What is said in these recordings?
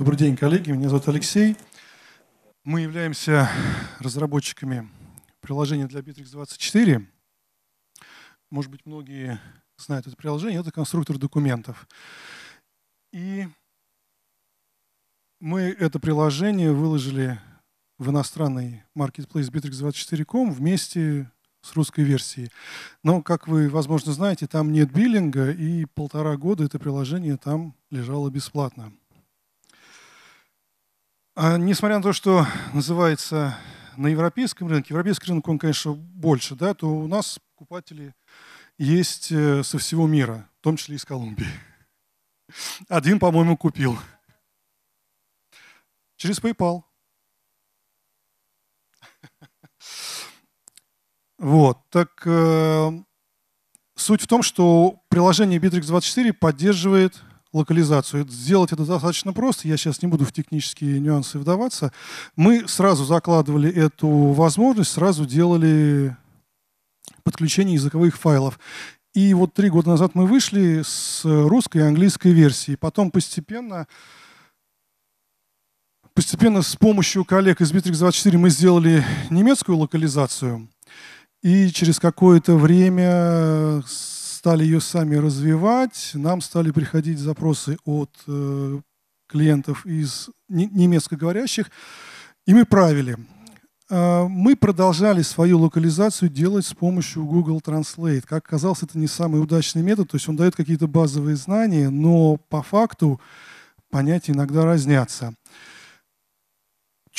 Добрый день, коллеги. Меня зовут Алексей. Мы являемся разработчиками приложения для Bittrex24. Может быть, многие знают это приложение. Это конструктор документов. И мы это приложение выложили в иностранный маркетплейс Bittrex24.com вместе с русской версией. Но, как вы, возможно, знаете, там нет биллинга, и полтора года это приложение там лежало бесплатно. А несмотря на то, что называется на европейском рынке, европейский рынок, он, конечно, больше, да, то у нас покупатели есть э, со всего мира, в том числе из Колумбии. Один, по-моему, купил. Через PayPal. Вот, так э, суть в том, что приложение Bittrex24 поддерживает локализацию. Сделать это достаточно просто, я сейчас не буду в технические нюансы вдаваться. Мы сразу закладывали эту возможность, сразу делали подключение языковых файлов. И вот три года назад мы вышли с русской и английской версии. Потом постепенно, постепенно с помощью коллег из Bittrex24 мы сделали немецкую локализацию. И через какое-то время стали ее сами развивать, нам стали приходить запросы от э, клиентов из немецкоговорящих, и мы правили. Э, мы продолжали свою локализацию делать с помощью Google Translate. Как казалось, это не самый удачный метод, то есть он дает какие-то базовые знания, но по факту понятия иногда разнятся.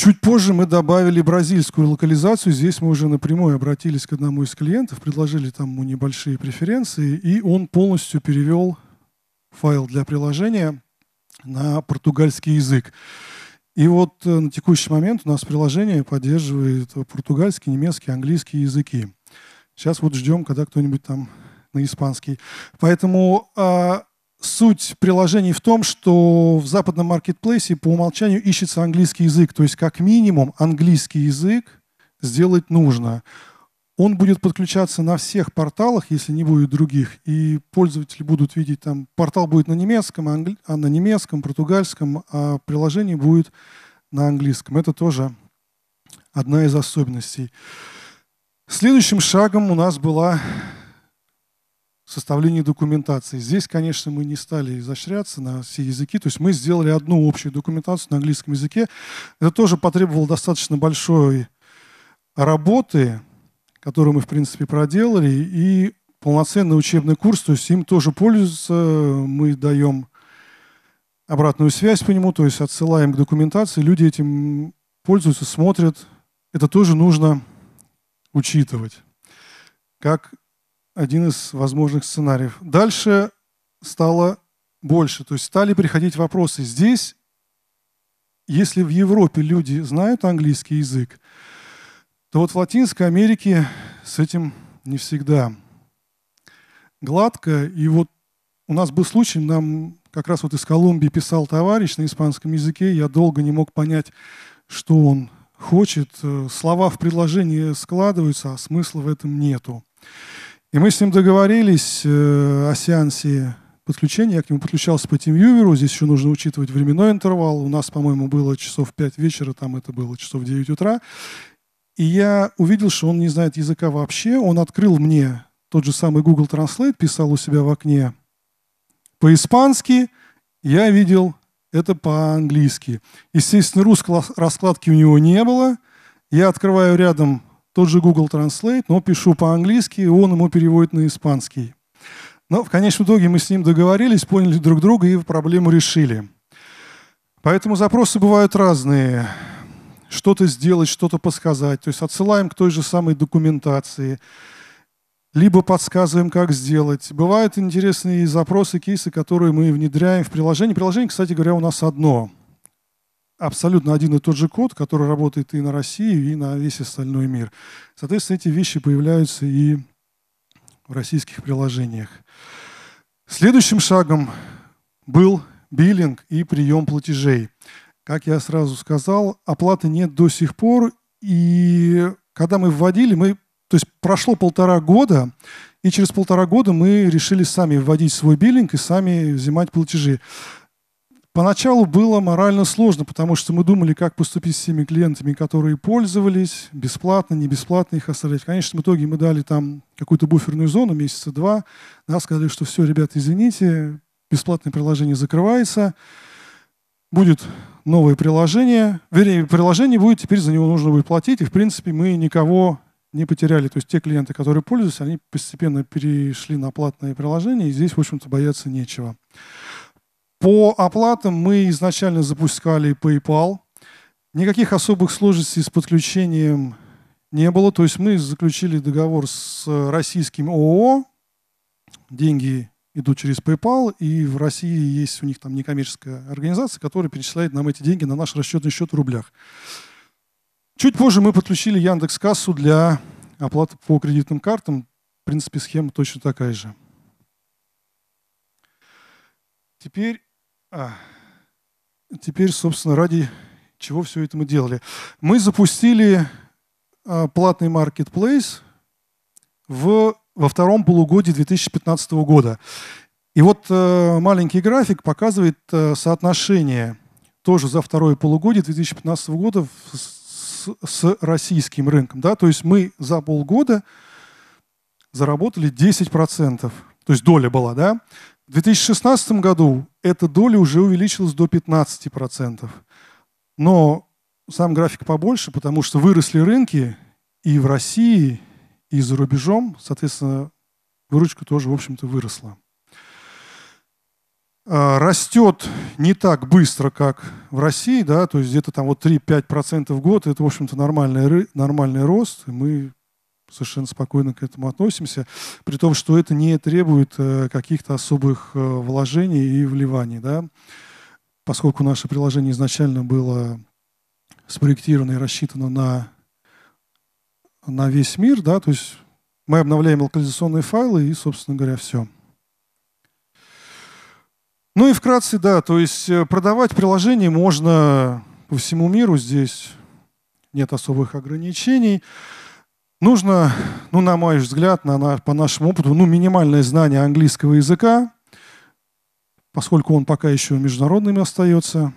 Чуть позже мы добавили бразильскую локализацию. Здесь мы уже напрямую обратились к одному из клиентов, предложили там ему небольшие преференции, и он полностью перевел файл для приложения на португальский язык. И вот э, на текущий момент у нас приложение поддерживает португальский, немецкий, английский языки. Сейчас вот ждем, когда кто-нибудь там на испанский. Поэтому а, суть приложений в том, что в западном маркетплейсе по умолчанию ищется английский язык. То есть как минимум английский язык сделать нужно. Он будет подключаться на всех порталах, если не будет других. И пользователи будут видеть, там портал будет на немецком, а англи... а на немецком, португальском, а приложение будет на английском. Это тоже одна из особенностей. Следующим шагом у нас была составлении документации. Здесь, конечно, мы не стали изощряться на все языки, то есть мы сделали одну общую документацию на английском языке. Это тоже потребовало достаточно большой работы, которую мы, в принципе, проделали, и полноценный учебный курс, то есть им тоже пользуются, мы даем обратную связь по нему, то есть отсылаем к документации, люди этим пользуются, смотрят. Это тоже нужно учитывать, как один из возможных сценариев. Дальше стало больше, то есть стали приходить вопросы. Здесь, если в Европе люди знают английский язык, то вот в Латинской Америке с этим не всегда гладко. И вот у нас был случай, нам как раз вот из Колумбии писал товарищ на испанском языке, я долго не мог понять, что он хочет. Э, слова в предложении складываются, а смысла в этом нету. И мы с ним договорились э, о сеансе подключения. Я к нему подключался по TeamViewer. Здесь еще нужно учитывать временной интервал. У нас, по-моему, было часов 5 вечера, там это было часов 9 утра. И я увидел, что он не знает языка вообще. Он открыл мне тот же самый Google Translate, писал у себя в окне по-испански. Я видел это по-английски. Естественно, русской раскладки у него не было. Я открываю рядом тот же Google Translate, но пишу по-английски, и он ему переводит на испанский. Но в конечном итоге мы с ним договорились, поняли друг друга и проблему решили. Поэтому запросы бывают разные. Что-то сделать, что-то подсказать. То есть отсылаем к той же самой документации. Либо подсказываем, как сделать. Бывают интересные запросы, кейсы, которые мы внедряем в приложение. Приложение, кстати говоря, у нас одно – абсолютно один и тот же код, который работает и на Россию, и на весь остальной мир. Соответственно, эти вещи появляются и в российских приложениях. Следующим шагом был биллинг и прием платежей. Как я сразу сказал, оплаты нет до сих пор, и когда мы вводили, мы, то есть прошло полтора года, и через полтора года мы решили сами вводить свой биллинг и сами взимать платежи. Поначалу было морально сложно, потому что мы думали, как поступить с теми клиентами, которые пользовались, бесплатно, не бесплатно их оставлять. В итоге мы дали там какую-то буферную зону месяца два. Нас сказали, что все, ребята, извините, бесплатное приложение закрывается, будет новое приложение, вернее, приложение будет, теперь за него нужно будет платить, и, в принципе, мы никого не потеряли. То есть те клиенты, которые пользуются, они постепенно перешли на платное приложение, и здесь, в общем-то, бояться нечего. По оплатам мы изначально запускали PayPal. Никаких особых сложностей с подключением не было. То есть мы заключили договор с российским ООО. Деньги идут через PayPal, и в России есть у них там некоммерческая организация, которая перечисляет нам эти деньги на наш расчетный счет в рублях. Чуть позже мы подключили Яндекс Кассу для оплаты по кредитным картам. В принципе, схема точно такая же. Теперь а, теперь, собственно, ради чего все это мы делали. Мы запустили а, платный marketplace в, во втором полугодии 2015 года. И вот э, маленький график показывает э, соотношение тоже за второе полугодие 2015 года с, с российским рынком. Да? То есть мы за полгода заработали 10%. То есть доля была, да? В 2016 году эта доля уже увеличилась до 15%. Но сам график побольше, потому что выросли рынки и в России, и за рубежом, соответственно, выручка тоже, в общем-то, выросла. А, растет не так быстро, как в России, да, то есть где-то там вот 3-5% в год, это, в общем-то, нормальный, нормальный рост, и мы совершенно спокойно к этому относимся, при том, что это не требует э, каких-то особых э, вложений и вливаний. Да? Поскольку наше приложение изначально было спроектировано и рассчитано на, на весь мир, да, то есть мы обновляем локализационные файлы и, собственно говоря, все. Ну и вкратце, да, то есть э, продавать приложение можно по всему миру, здесь нет особых ограничений. Нужно, ну, на мой взгляд, на, на, по нашему опыту, ну, минимальное знание английского языка, поскольку он пока еще международным остается.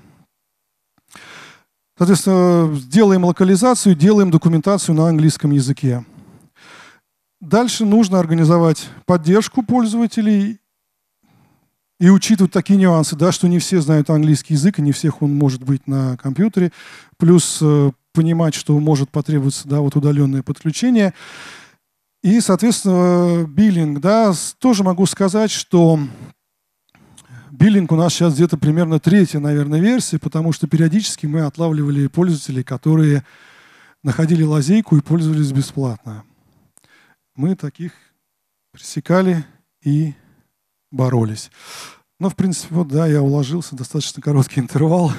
Соответственно, делаем локализацию, делаем документацию на английском языке. Дальше нужно организовать поддержку пользователей и учитывать такие нюансы, да, что не все знают английский язык, и не всех он может быть на компьютере. Плюс э, понимать, что может потребоваться да, вот удаленное подключение. И, соответственно, биллинг, да, тоже могу сказать, что биллинг у нас сейчас где-то примерно третья, наверное, версия, потому что периодически мы отлавливали пользователей, которые находили лазейку и пользовались бесплатно. Мы таких пресекали и боролись. Но, в принципе, вот, да, я уложился, достаточно короткий интервал.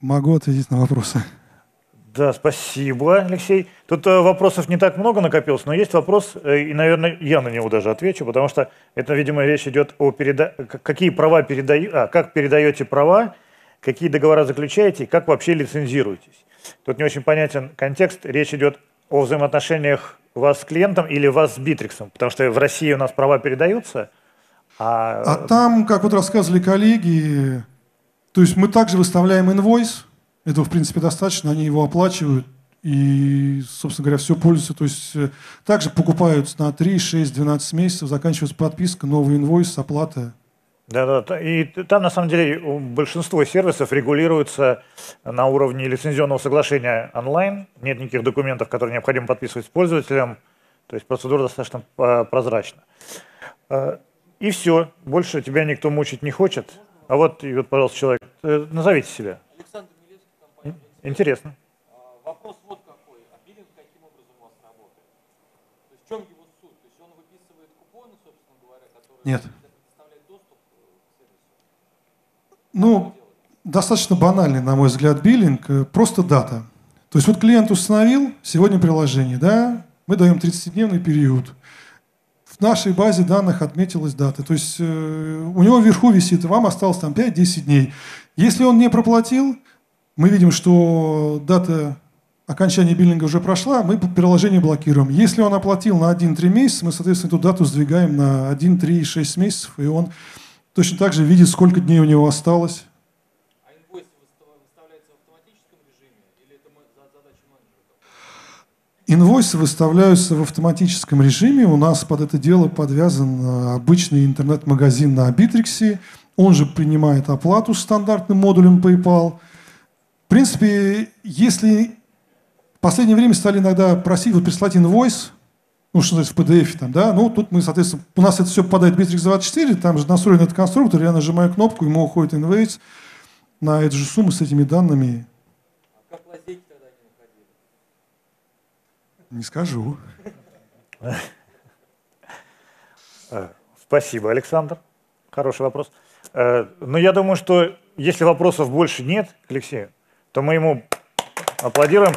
Могу ответить на вопросы. Да, спасибо, Алексей. Тут э, вопросов не так много накопилось, но есть вопрос, э, и, наверное, я на него даже отвечу, потому что это, видимо, речь идет о переда... какие права передаю, а, как передаете права, какие договора заключаете, как вообще лицензируетесь. Тут не очень понятен контекст. Речь идет о взаимоотношениях вас с клиентом или вас с Битриксом, потому что в России у нас права передаются, а... А там, как вот рассказывали коллеги, то есть мы также выставляем инвойс, этого, в принципе, достаточно, они его оплачивают, и, собственно говоря, все пользуются. То есть э, также покупаются на 3, 6, 12 месяцев, заканчивается подписка, новый инвойс, оплата. Да-да, и там на самом деле большинство сервисов регулируется на уровне лицензионного соглашения онлайн, нет никаких документов, которые необходимо подписывать с пользователем, то есть процедура достаточно э, прозрачна. Э, и все, больше тебя никто мучить не хочет. А вот, и вот пожалуйста, человек Э, назовите себя. Александр Милевский, компания. Интересно. А, вопрос вот какой. А биллинг каким образом у вас работает? То есть в чем его суть? То есть он выписывает купоны, собственно говоря, которые Нет. предоставляют доступ э, к сервису? Ну, достаточно банальный, на мой взгляд, биллинг. Э, просто дата. То есть вот клиент установил сегодня приложение, да, мы даем 30-дневный период. В нашей базе данных отметилась дата. То есть э, у него вверху висит, вам осталось там 5-10 дней. Если он не проплатил, мы видим, что дата окончания биллинга уже прошла, мы приложение блокируем. Если он оплатил на 1-3 месяца, мы, соответственно, эту дату сдвигаем на 1, 3, 6 месяцев, и он точно так же видит, сколько дней у него осталось. А инвойс в автоматическом режиме или это задача менеджера? Инвойсы выставляются в автоматическом режиме. У нас под это дело подвязан а, обычный интернет-магазин на Абитриксе. Он же принимает оплату стандартным модулем PayPal. В принципе, если в последнее время стали иногда просить вот прислать инвойс, ну, что значит, в PDF там, да, ну, тут мы, соответственно, у нас это все попадает в Bittrex 24, там же настроен этот конструктор, я нажимаю кнопку, ему уходит инвойс на эту же сумму с этими данными. А как лазейки тогда не находили? Не скажу. А, спасибо, Александр. Хороший вопрос. Э, Но ну, я думаю, что если вопросов больше нет к Алексею, то мы ему аплодируем.